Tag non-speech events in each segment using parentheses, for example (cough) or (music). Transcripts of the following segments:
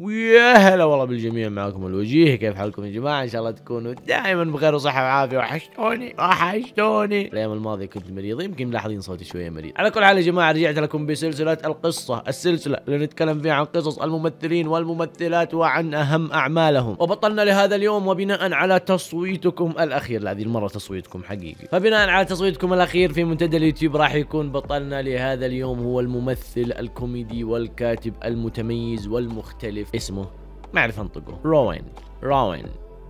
ويا هلا والله بالجميع معكم الوجيه كيف حالكم يا جماعه ان شاء الله تكونوا دائما بخير وصحه وعافيه وحشتوني وحشتوني الايام الماضيه كنت مريض يمكن ملاحظين صوتي شويه مريض على كل حال يا جماعه رجعت لكم بسلسله القصه السلسله اللي نتكلم فيها عن قصص الممثلين والممثلات وعن اهم اعمالهم وبطلنا لهذا اليوم وبناء على تصويتكم الاخير لا هذه المره تصويتكم حقيقي فبناء على تصويتكم الاخير في منتدى اليوتيوب راح يكون بطلنا لهذا اليوم هو الممثل الكوميدي والكاتب المتميز والمختلف اعرف اسمه ما اعرف انطقه روين روين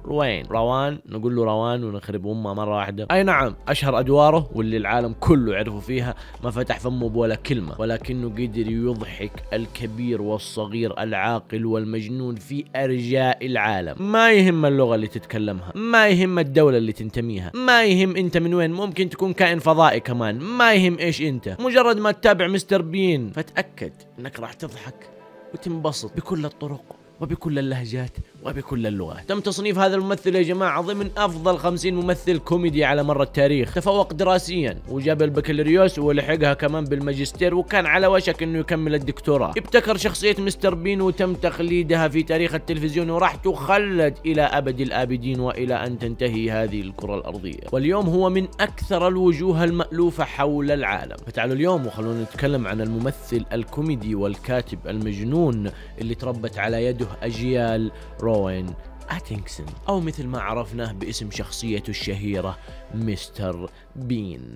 روين روان نقول له روان ونخرب امه مره واحده اي نعم اشهر ادواره واللي العالم كله عرفوا فيها ما فتح فمه بولا كلمه ولكنه قدر يضحك الكبير والصغير العاقل والمجنون في ارجاء العالم ما يهم اللغه اللي تتكلمها ما يهم الدوله اللي تنتميها ما يهم انت من وين ممكن تكون كائن فضائي كمان ما يهم ايش انت مجرد ما تتابع مستر بين فتاكد انك راح تضحك وتنبسط بكل الطرق وبكل اللهجات وبكل اللغات تم تصنيف هذا الممثل يا جماعة ضمن أفضل 50 ممثل كوميدي على مر التاريخ تفوق دراسيا وجاب البكالوريوس ولحقها كمان بالماجستير وكان على وشك أنه يكمل الدكتوراه ابتكر شخصية مستر بين وتم تخليدها في تاريخ التلفزيون وراح تخلد إلى أبد الآبدين وإلى أن تنتهي هذه الكرة الأرضية واليوم هو من أكثر الوجوه المألوفة حول العالم فتعالوا اليوم وخلونا نتكلم عن الممثل الكوميدي والكاتب المجنون اللي تربت على يده أجيال رو روين أتينكسون أو مثل ما عرفناه باسم شخصيته الشهيرة مستر بين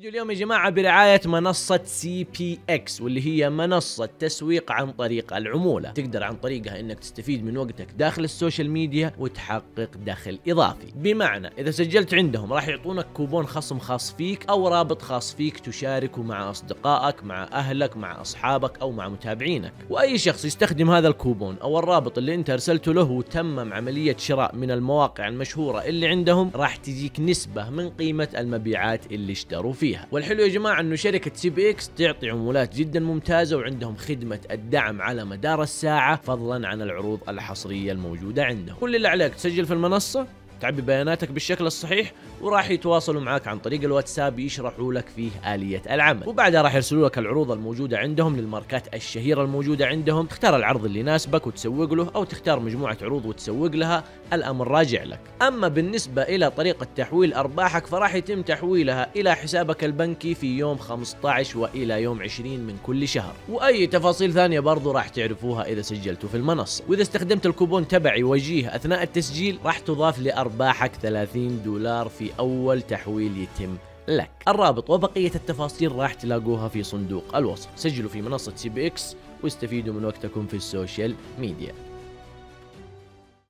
فيديو اليوم يا جماعة برعاية منصة سي بي اكس واللي هي منصة تسويق عن طريق العمولة، تقدر عن طريقها انك تستفيد من وقتك داخل السوشيال ميديا وتحقق دخل اضافي، بمعنى اذا سجلت عندهم راح يعطونك كوبون خصم خاص فيك او رابط خاص فيك تشاركه مع اصدقائك، مع اهلك، مع اصحابك او مع متابعينك، واي شخص يستخدم هذا الكوبون او الرابط اللي انت ارسلته له وتمم عملية شراء من المواقع المشهورة اللي عندهم راح تجيك نسبة من قيمة المبيعات اللي اشتروا فيها فيها والحلو يا جماعه انه شركه سي اكس تعطي عمولات جدا ممتازه وعندهم خدمه الدعم على مدار الساعه فضلا عن العروض الحصريه الموجوده عندهم كل اللي عليك تسجل في المنصه تعبي بياناتك بالشكل الصحيح وراح يتواصلوا معك عن طريق الواتساب يشرحوا لك فيه آلية العمل وبعدها راح يرسلوا لك العروض الموجودة عندهم للماركات الشهيرة الموجودة عندهم تختار العرض اللي يناسبك وتسوق له أو تختار مجموعة عروض وتسوق لها الأمر راجع لك أما بالنسبة إلى طريقة تحويل أرباحك فراح يتم تحويلها إلى حسابك البنكي في يوم 15 وإلى يوم 20 من كل شهر وأي تفاصيل ثانية برضو راح تعرفوها إذا سجلتوا في المنصة وإذا استخدمت الكوبون تبعي وجيه أثناء التسجيل راح تضاف لأرباحك أرباحك 30 دولار في أول تحويل يتم لك الرابط وبقية التفاصيل راح تلاقوها في صندوق الوصف سجلوا في منصة سي بي اكس واستفيدوا من وقتكم في السوشيال ميديا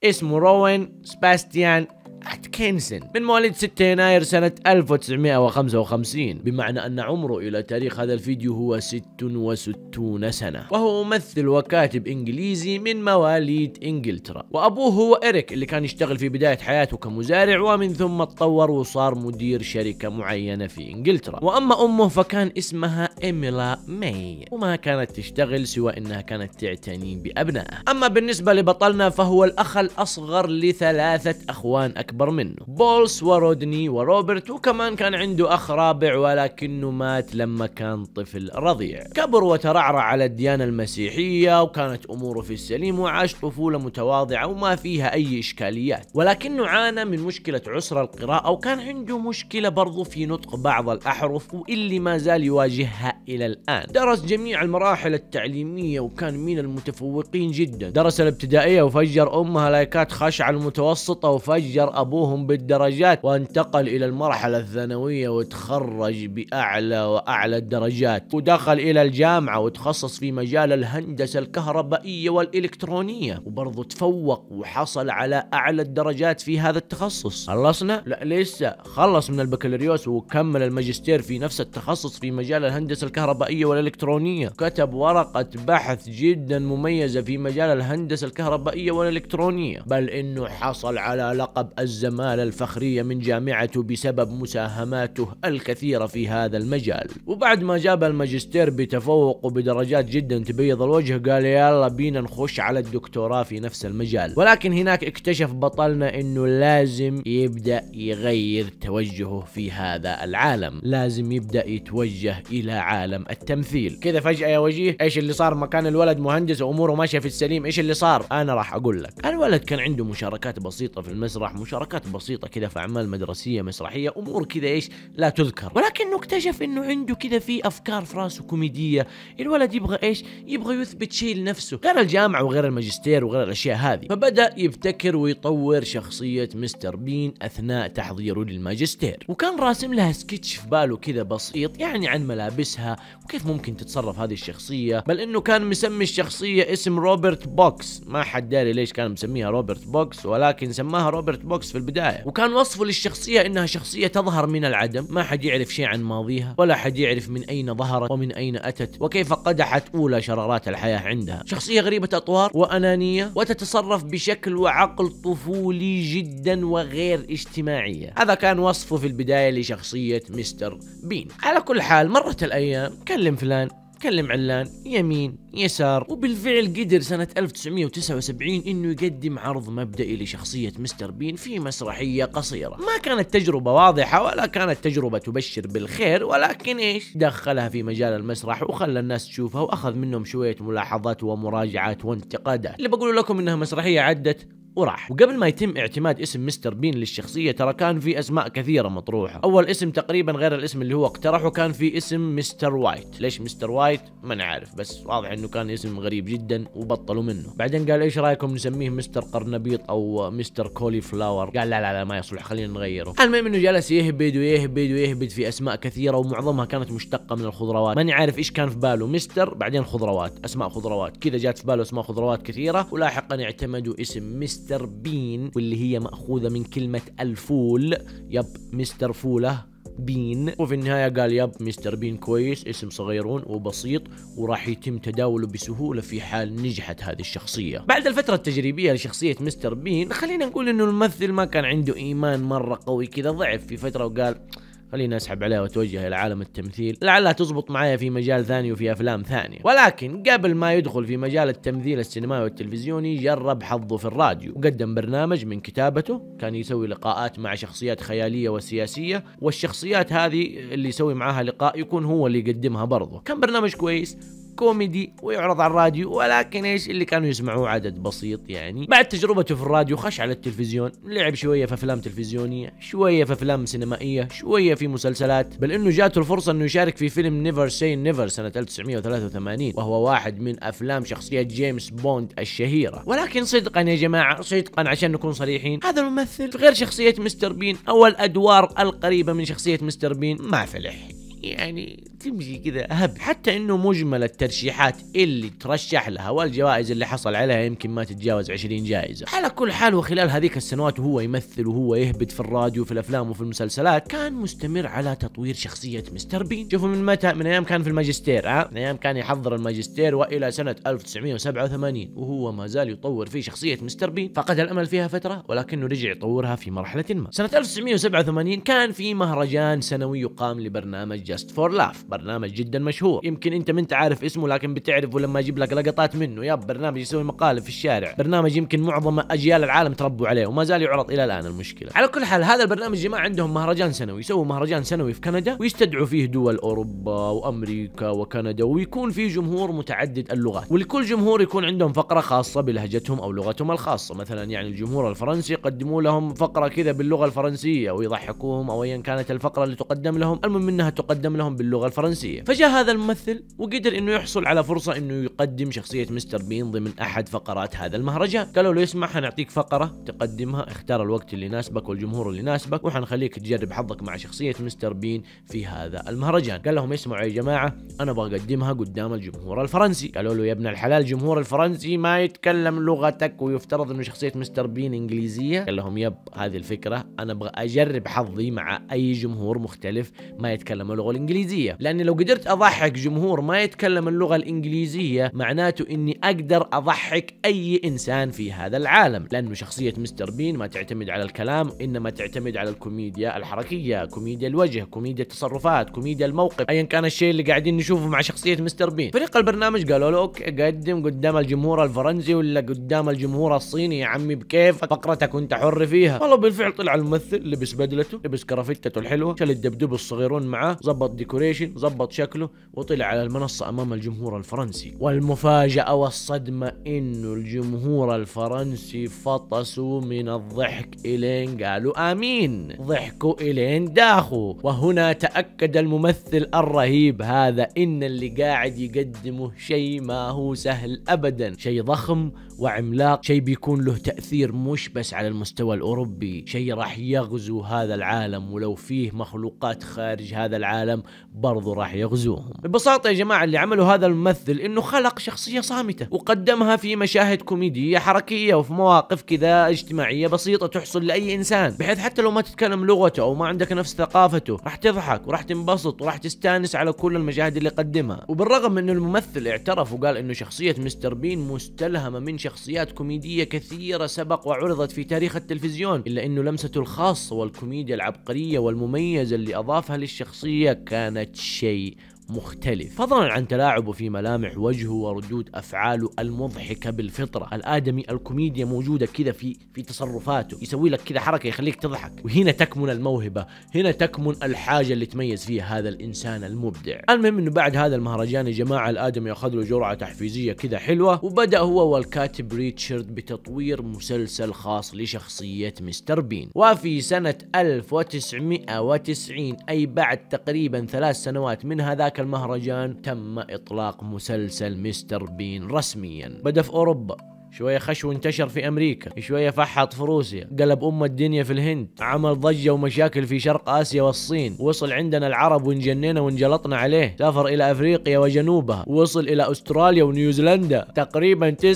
اسمه روين سباستيان أتكنسن من مواليد 6 يناير سنة 1955 بمعنى أن عمره إلى تاريخ هذا الفيديو هو 66 سنة وهو ممثل وكاتب إنجليزي من مواليد إنجلترا وأبوه هو إريك اللي كان يشتغل في بداية حياته كمزارع ومن ثم تطور وصار مدير شركة معينة في إنجلترا وأما أمه فكان اسمها إيميلا ماي وما كانت تشتغل سوى أنها كانت تعتني بأبنائها أما بالنسبة لبطلنا فهو الأخ الأصغر لثلاثة أخوان أكبر منه بولس ورودني وروبرت وكمان كان عنده أخ رابع ولكنه مات لما كان طفل رضيع كبر وترعرع على الديانة المسيحية وكانت أموره في السليم وعاش طفولة متواضعة وما فيها أي إشكاليات ولكنه عانى من مشكلة عسر القراءة وكان عنده مشكلة برضو في نطق بعض الأحرف واللي ما زال يواجهها إلى الآن درس جميع المراحل التعليمية وكان من المتفوقين جدا درس الابتدائية وفجر أمها لايكات خاشعه المتوسطة وفجر أبوهم بالدرجات وانتقل إلى المرحلة الثانوية وتخرج بأعلى وأعلى الدرجات ودخل إلى الجامعة وتخصص في مجال الهندسة الكهربائية والإلكترونية وبرضه تفوق وحصل على أعلى الدرجات في هذا التخصص خلصنا؟ لا لسه خلص من البكالوريوس وكمل الماجستير في نفس التخصص في مجال الهندسة الكهربائية والإلكترونية كتب ورقة بحث جدا مميزة في مجال الهندسة الكهربائية والإلكترونية بل إنه حصل على لقب الزمالة الفخرية من جامعته بسبب مساهماته الكثيرة في هذا المجال وبعد ما جاب الماجستير بتفوق وبدرجات جدا تبيض الوجه قال يلا بينا نخش على الدكتوراه في نفس المجال ولكن هناك اكتشف بطلنا انه لازم يبدأ يغير توجهه في هذا العالم لازم يبدأ يتوجه إلى عالم التمثيل كذا فجأة يا وجيه ايش اللي صار مكان الولد مهندس واموره ماشية في السليم ايش اللي صار انا راح اقول لك الولد كان عنده مشاركات بسيطة في المسرح مشاركات بسيطه كذا في اعمال مدرسيه مسرحيه امور كذا ايش لا تذكر ولكنه اكتشف انه عنده كذا في افكار في راسه كوميديه الولد يبغى ايش يبغى يثبت شيء لنفسه غير الجامعه وغير الماجستير وغير الاشياء هذه فبدا يبتكر ويطور شخصيه مستر بين اثناء تحضيره للماجستير وكان راسم لها سكتش في باله كذا بسيط يعني عن ملابسها وكيف ممكن تتصرف هذه الشخصيه بل انه كان مسمي الشخصيه اسم روبرت بوكس ما حد داري ليش كان مسميها روبرت بوكس ولكن سماها روبرت بوكس في البدايه وكان وصفه للشخصيه انها شخصيه تظهر من العدم ما حد يعرف شيء عن ماضيها ولا حد يعرف من اين ظهرت ومن اين اتت وكيف قدحت اولى شرارات الحياه عندها شخصيه غريبه اطوار وانانيه وتتصرف بشكل وعقل طفولي جدا وغير اجتماعيه هذا كان وصفه في البدايه لشخصيه مستر بين على كل حال مرت الايام كلم فلان كلم علان يمين يسار وبالفعل قدر سنة 1979 انه يقدم عرض مبدئي لشخصية مستر بين في مسرحية قصيرة ما كانت تجربة واضحة ولا كانت تجربة تبشر بالخير ولكن ايش دخلها في مجال المسرح وخلى الناس تشوفها واخذ منهم شوية ملاحظات ومراجعات وانتقادات اللي بقول لكم انها مسرحية عدت وراح وقبل ما يتم اعتماد اسم مستر بين للشخصية ترى كان في أسماء كثيرة مطروحة أول اسم تقريبا غير الاسم اللي هو اقترحه كان في اسم مستر وايت ليش مستر وايت ما نعرف بس واضح انه كان اسم غريب جدا وبطلوا منه بعدين قال ايش رايكم نسميه مستر قرنبيط او مستر كولي فلاور قال لا لا لا ما يصلح خلينا نغيره المهم انه جلس يهبد ويهبد ويهبد في اسماء كثيرة ومعظمها كانت مشتقة من الخضروات ماني عارف ايش كان في باله مستر بعدين خضروات اسماء خضروات كذا جات في باله اسماء خضروات كثيرة ولاحقا اعتمدوا اسم مستر مستر بين واللي هي مأخوذة من كلمة الفول يب مستر فولة بين وفي النهاية قال يب مستر بين كويس اسم صغيرون وبسيط وراح يتم تداوله بسهولة في حال نجحت هذه الشخصية بعد الفترة التجريبية لشخصية مستر بين خلينا نقول انه الممثل ما كان عنده ايمان مرة قوي كذا ضعف في فترة وقال خليني اسحب عليها واتوجه الى عالم التمثيل لعلها تزبط معايا في مجال ثاني وفي افلام ثانيه ولكن قبل ما يدخل في مجال التمثيل السينمائي والتلفزيوني جرب حظه في الراديو وقدم برنامج من كتابته كان يسوي لقاءات مع شخصيات خياليه وسياسيه والشخصيات هذه اللي يسوي معاها لقاء يكون هو اللي يقدمها برضه كان برنامج كويس كوميدي ويعرض على الراديو ولكن ايش اللي كانوا يسمعوه عدد بسيط يعني بعد تجربته في الراديو خش على التلفزيون لعب شويه في افلام تلفزيونيه شويه في افلام سينمائيه شويه في مسلسلات بل انه جاته الفرصه انه يشارك في فيلم نيفر سي نيفر سنه 1983 وهو واحد من افلام شخصيه جيمس بوند الشهيره ولكن صدقا يا جماعه صدقا عشان نكون صريحين هذا الممثل غير شخصيه مستر بين او الادوار القريبه من شخصيه مستر بين ما فلح يعني تمشي كذا هب حتى انه مجمل الترشيحات اللي ترشح لها والجوائز اللي حصل عليها يمكن ما تتجاوز 20 جائزه على كل حال وخلال هذيك السنوات وهو يمثل وهو يهبد في الراديو في الافلام وفي المسلسلات كان مستمر على تطوير شخصيه مستر بين شوفوا من متى من ايام كان في الماجستير ها من ايام كان يحضر الماجستير والى سنه 1987 وهو ما زال يطور في شخصيه مستر بين فقد الامل فيها فتره ولكنه رجع يطورها في مرحله ما سنه 1987 كان في مهرجان سنوي يقام لبرنامج جاست فور لاف برنامج جدا مشهور يمكن انت ما انت عارف اسمه لكن بتعرفه لما اجيب لك لقطات منه ياب برنامج يسوي مقالب في الشارع برنامج يمكن معظم اجيال العالم تربوا عليه وما زال يعرض الى الان المشكله على كل حال هذا البرنامج جماعه عندهم مهرجان سنوي يسووا مهرجان سنوي في كندا ويستدعوا فيه دول اوروبا وامريكا وكندا ويكون فيه جمهور متعدد اللغات ولكل جمهور يكون عندهم فقره خاصه بلهجتهم او لغتهم الخاصه مثلا يعني الجمهور الفرنسي يقدموا لهم فقره كذا باللغه الفرنسيه ويضحكوهم او ايا كانت الفقره اللي تقدم لهم المهم انها تقدم يقدم لهم باللغة الفرنسية فجاء هذا الممثل وقدر انه يحصل على فرصة انه يقدم شخصية مستر بين ضمن احد فقرات هذا المهرجان قالوا له اسمع حنعطيك فقرة تقدمها اختار الوقت اللي يناسبك والجمهور اللي يناسبك وحنخليك تجرب حظك مع شخصية مستر بين في هذا المهرجان قال لهم اسمعوا يا جماعة انا ابغى اقدمها قدام الجمهور الفرنسي قالوا له يا ابن الحلال الجمهور الفرنسي ما يتكلم لغتك ويفترض انه شخصية مستر بين انجليزية قال لهم يب هذه الفكرة انا ابغى اجرب حظي مع اي جمهور مختلف ما يتكلم لغة اللغه الانجليزيه لاني لو قدرت اضحك جمهور ما يتكلم اللغه الانجليزيه معناته اني اقدر اضحك اي انسان في هذا العالم لانه شخصيه مستر بين ما تعتمد على الكلام انما تعتمد على الكوميديا الحركيه كوميديا الوجه كوميديا التصرفات كوميديا الموقف ايا كان الشيء اللي قاعدين نشوفه مع شخصيه مستر بين فريق البرنامج قالوا له اوكي قدم قدام الجمهور الفرنسي ولا قدام الجمهور الصيني يا عمي بكيفك فقرتك وانت حر فيها والله بالفعل طلع الممثل لبس بدلته لبس كرافتته الحلوه شال الدبدوب الصغيرون معاه ظبط ديكوريشن ظبط شكله وطلع على المنصة أمام الجمهور الفرنسي والمفاجأة والصدمة إنه الجمهور الفرنسي فطسوا من الضحك إلين قالوا آمين ضحكوا إلين داخوا وهنا تأكد الممثل الرهيب هذا إن اللي قاعد يقدمه شيء ما هو سهل أبدا شيء ضخم وعملاق شيء بيكون له تأثير مش بس على المستوى الأوروبي شيء راح يغزو هذا العالم ولو فيه مخلوقات خارج هذا العالم برضو راح يغزوهم ببساطة يا جماعة اللي عملوا هذا الممثل انه خلق شخصية صامتة وقدمها في مشاهد كوميدية حركية وفي مواقف كذا اجتماعية بسيطة تحصل لأي إنسان بحيث حتى لو ما تتكلم لغته أو ما عندك نفس ثقافته راح تضحك وراح تنبسط وراح تستانس على كل المشاهد اللي قدمها وبالرغم من انه الممثل اعترف وقال انه شخصية مستر بين مستلهمة من شخصية شخصيات كوميدية كثيرة سبق وعرضت في تاريخ التلفزيون إلا أنه لمسته الخاصة والكوميديا العبقرية والمميزة اللي أضافها للشخصية كانت شيء مختلف فضلا عن تلاعبه في ملامح وجهه وردود أفعاله المضحكة بالفطرة الآدمي الكوميديا موجودة كذا في في تصرفاته يسوي لك كذا حركة يخليك تضحك وهنا تكمن الموهبة هنا تكمن الحاجة اللي تميز فيها هذا الإنسان المبدع المهم أنه بعد هذا المهرجان يا جماعة الآدمي أخذ له جرعة تحفيزية كذا حلوة وبدأ هو والكاتب ريتشارد بتطوير مسلسل خاص لشخصية مستر بين وفي سنة 1990 أي بعد تقريبا ثلاث سنوات من هذاك المهرجان تم إطلاق مسلسل مستر بين رسميا بدأ في أوروبا شوية خشو انتشر في أمريكا شوية فحط في روسيا قلب أم الدنيا في الهند عمل ضجة ومشاكل في شرق آسيا والصين وصل عندنا العرب وانجنينا وانجلطنا عليه سافر إلى أفريقيا وجنوبها وصل إلى أستراليا ونيوزيلندا تقريبا 99%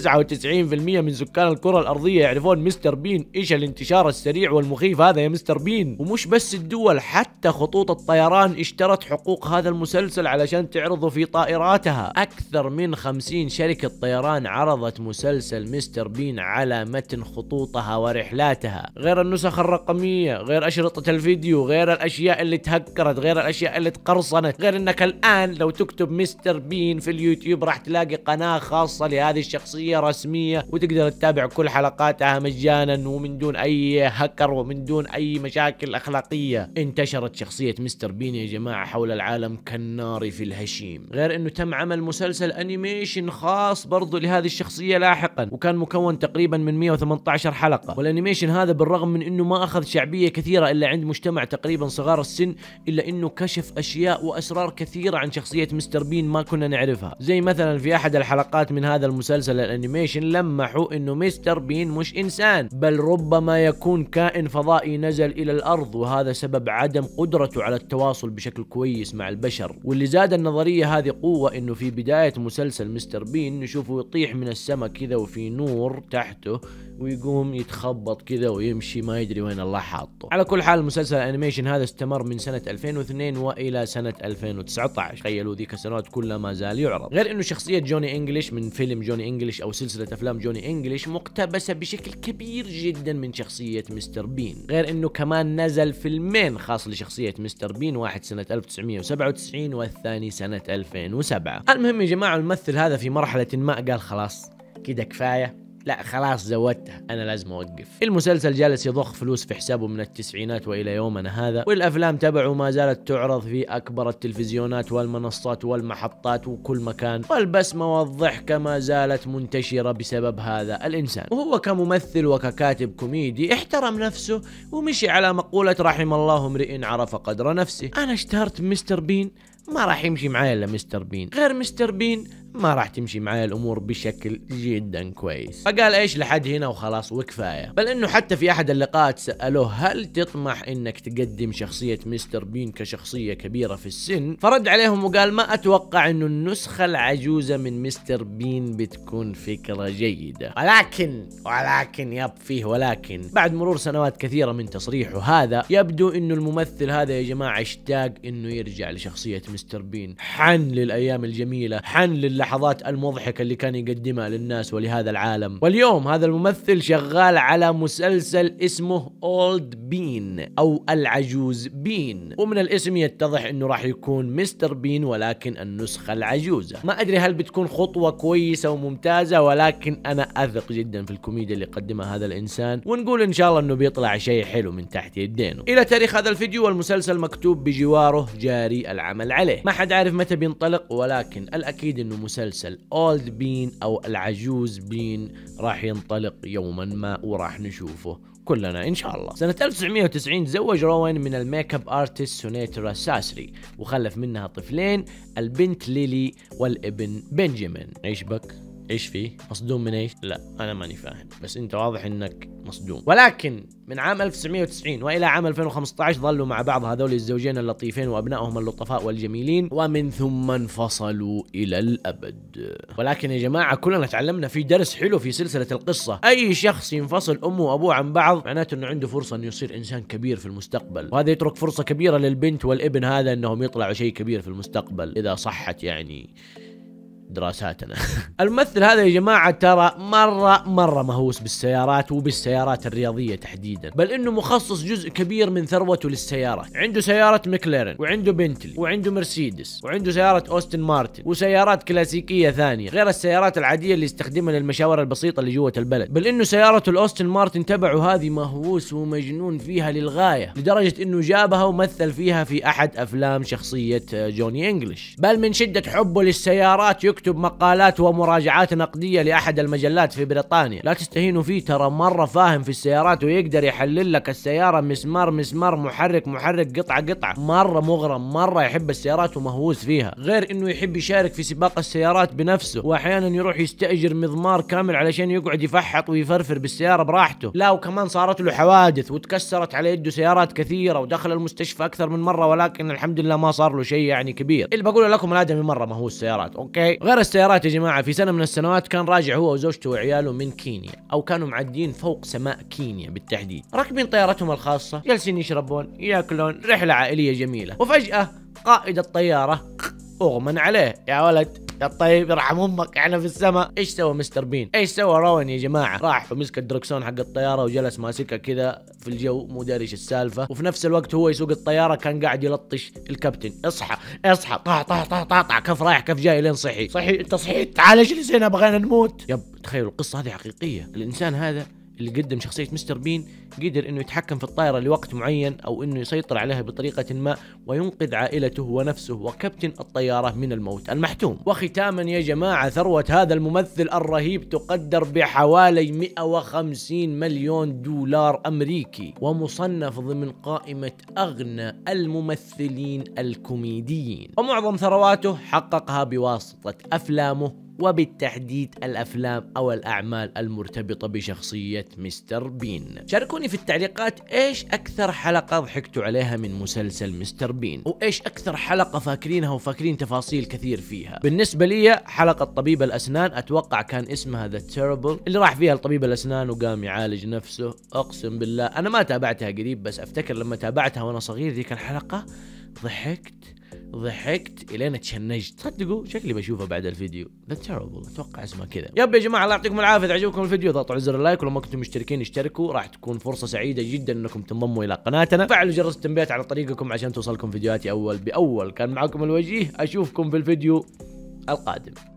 من سكان الكرة الأرضية يعرفون مستر بين إيش الانتشار السريع والمخيف هذا يا مستر بين ومش بس الدول حتى خطوط الطيران اشترت حقوق هذا المسلسل علشان تعرضه في طائراتها أكثر من 50 شركة طيران عرضت مسلسل مستر بين على متن خطوطها ورحلاتها غير النسخ الرقمية غير أشرطة الفيديو غير الأشياء اللي تهكرت غير الأشياء اللي تقرصنت غير أنك الآن لو تكتب مستر بين في اليوتيوب راح تلاقي قناة خاصة لهذه الشخصية رسمية وتقدر تتابع كل حلقاتها مجانا ومن دون أي هكر ومن دون أي مشاكل أخلاقية انتشرت شخصية مستر بين يا جماعة حول العالم كالنار في الهشيم غير أنه تم عمل مسلسل أنيميشن خاص برضو لهذه الشخصية لاحقا وكان مكون تقريبا من 118 حلقه والانيميشن هذا بالرغم من انه ما اخذ شعبيه كثيره الا عند مجتمع تقريبا صغار السن الا انه كشف اشياء واسرار كثيره عن شخصيه مستر بين ما كنا نعرفها زي مثلا في احد الحلقات من هذا المسلسل الانيميشن لمحوا انه مستر بين مش انسان بل ربما يكون كائن فضائي نزل الى الارض وهذا سبب عدم قدرته على التواصل بشكل كويس مع البشر واللي زاد النظريه هذه قوه انه في بدايه مسلسل مستر بين نشوفه يطيح من السماء كذا وفي نور تحته ويقوم يتخبط كذا ويمشي ما يدري وين الله حاطه على كل حال مسلسل الانيميشن هذا استمر من سنة 2002 والى سنة 2019 تخيلوا ذيك السنوات كلها ما زال يعرض غير انه شخصية جوني انجلش من فيلم جوني انجلش او سلسلة افلام جوني انجلش مقتبسة بشكل كبير جدا من شخصية مستر بين غير انه كمان نزل فيلمين خاص لشخصية مستر بين واحد سنة 1997 والثاني سنة 2007 المهم يا جماعة الممثل هذا في مرحلة ما قال خلاص كده كفايه لا خلاص زودتها انا لازم اوقف المسلسل جالس يضخ فلوس في حسابه من التسعينات والى يومنا هذا والافلام تبعه ما زالت تعرض في اكبر التلفزيونات والمنصات والمحطات وكل مكان والبسمه والضحكه ما زالت منتشره بسبب هذا الانسان وهو كممثل وككاتب كوميدي احترم نفسه ومشي على مقوله رحم الله امرئ عرف قدر نفسه انا اشتهرت مستر بين ما راح يمشي معايا الا مستر بين غير مستر بين ما راح تمشي معايا الامور بشكل جدا كويس فقال ايش لحد هنا وخلاص وكفايه بل انه حتى في احد اللقاءات سالوه هل تطمح انك تقدم شخصيه مستر بين كشخصيه كبيره في السن فرد عليهم وقال ما اتوقع انه النسخه العجوزه من مستر بين بتكون فكره جيده ولكن ولكن يب فيه ولكن بعد مرور سنوات كثيره من تصريحه هذا يبدو انه الممثل هذا يا جماعه اشتاق انه يرجع لشخصيه مستر بين حن للايام الجميله حن لل اللحظات المضحكة اللي كان يقدمها للناس ولهذا العالم واليوم هذا الممثل شغال على مسلسل اسمه اولد بين او العجوز بين ومن الاسم يتضح انه راح يكون مستر بين ولكن النسخة العجوزة ما ادري هل بتكون خطوة كويسة وممتازة ولكن انا اثق جدا في الكوميديا اللي قدمها هذا الانسان ونقول ان شاء الله انه بيطلع شيء حلو من تحت يدينه الى تاريخ هذا الفيديو والمسلسل مكتوب بجواره جاري العمل عليه ما حد عارف متى بينطلق ولكن الاكيد انه مسلسل اولد بين او العجوز بين راح ينطلق يوما ما وراح نشوفه كلنا ان شاء الله سنة 1990 تزوج روين من الميك اب ارتست سونيترا ساسري وخلف منها طفلين البنت ليلي والابن بنجامين ايش بك ايش فيه؟ مصدوم من ايش؟ لا انا ماني فاهم بس انت واضح انك مصدوم ولكن من عام 1990 والى عام 2015 ظلوا مع بعض هذول الزوجين اللطيفين وابنائهم اللطفاء والجميلين ومن ثم انفصلوا الى الابد ولكن يا جماعه كلنا تعلمنا في درس حلو في سلسله القصه اي شخص ينفصل امه وابوه عن بعض معناته انه عنده فرصه انه يصير انسان كبير في المستقبل وهذا يترك فرصه كبيره للبنت والابن هذا انهم يطلعوا شيء كبير في المستقبل اذا صحت يعني دراساتنا (laughs) الممثل هذا يا جماعة ترى مرة مرة مهووس بالسيارات وبالسيارات الرياضية تحديدا بل انه مخصص جزء كبير من ثروته للسيارات عنده سيارة مكليرن وعنده بنتلي وعنده مرسيدس وعنده سيارة اوستن مارتن وسيارات كلاسيكية ثانية غير السيارات العادية اللي يستخدمها للمشاورة البسيطة اللي جوة البلد بل انه سيارة الاوستن مارتن تبعه هذه مهووس ومجنون فيها للغاية لدرجة انه جابها ومثل فيها في احد افلام شخصية جوني انجلش بل من شدة حبه للسيارات يكتب يكتب مقالات ومراجعات نقديه لاحد المجلات في بريطانيا لا تستهينوا فيه ترى مره فاهم في السيارات ويقدر يحلل لك السياره مسمار مسمار محرك محرك قطعه قطعه مره مغرم مره يحب السيارات ومهووس فيها غير انه يحب يشارك في سباق السيارات بنفسه واحيانا يروح يستاجر مضمار كامل علشان يقعد يفحط ويفرفر بالسياره براحته لا وكمان صارت له حوادث وتكسرت على يده سيارات كثيره ودخل المستشفى اكثر من مره ولكن الحمد لله ما صار له شيء يعني كبير اللي بقوله لكم الادمي مره مهووس سيارات اوكي غير السيارات يا جماعه في سنه من السنوات كان راجع هو وزوجته وعياله من كينيا او كانوا معدين فوق سماء كينيا بالتحديد راكبين طيارتهم الخاصه جالسين يشربون ياكلون رحله عائليه جميله وفجاه قائد الطياره اغمن عليه يا ولد يا طيب يرحم امك احنا في السماء ايش سوى مستر بين ايش سوى روان يا جماعه راح ومسك الدركسون حق الطياره وجلس ماسكها كذا في الجو مو داري ايش السالفه وفي نفس الوقت هو يسوق الطياره كان قاعد يلطش الكابتن اصحى اصحى طا طا طا طا طا كف رايح كف جاي لين صحي صحي انت صحيت تعال اجلس هنا بغينا نموت يب تخيلوا القصه هذه حقيقيه الانسان هذا اللي قدم شخصية مستر بين قدر انه يتحكم في الطائرة لوقت معين او انه يسيطر عليها بطريقة ما وينقذ عائلته ونفسه وكابتن الطيارة من الموت المحتوم وختاما يا جماعة ثروة هذا الممثل الرهيب تقدر بحوالي 150 مليون دولار امريكي ومصنف ضمن قائمة اغنى الممثلين الكوميديين ومعظم ثرواته حققها بواسطة افلامه وبالتحديد الأفلام أو الأعمال المرتبطة بشخصية مستر بين شاركوني في التعليقات إيش أكثر حلقة ضحكتوا عليها من مسلسل مستر بين وإيش أكثر حلقة فاكرينها وفاكرين تفاصيل كثير فيها بالنسبة لي حلقة طبيب الأسنان أتوقع كان اسمها ذا تيربل اللي راح فيها لطبيب الأسنان وقام يعالج نفسه أقسم بالله أنا ما تابعتها قريب بس أفتكر لما تابعتها وأنا صغير ذيك الحلقة ضحكت ضحكت الين تشنجت صدقوا شكلي بشوفه بعد الفيديو ذا تيربل اتوقع اسمه كذا يب يا جماعه الله يعطيكم العافيه اذا عجبكم الفيديو ضغطوا على زر اللايك ولو ما كنتم مشتركين اشتركوا راح تكون فرصه سعيده جدا انكم تنضموا الى قناتنا فعلوا جرس التنبيهات على طريقكم عشان توصلكم فيديوهاتي اول باول كان معكم الوجيه اشوفكم في الفيديو القادم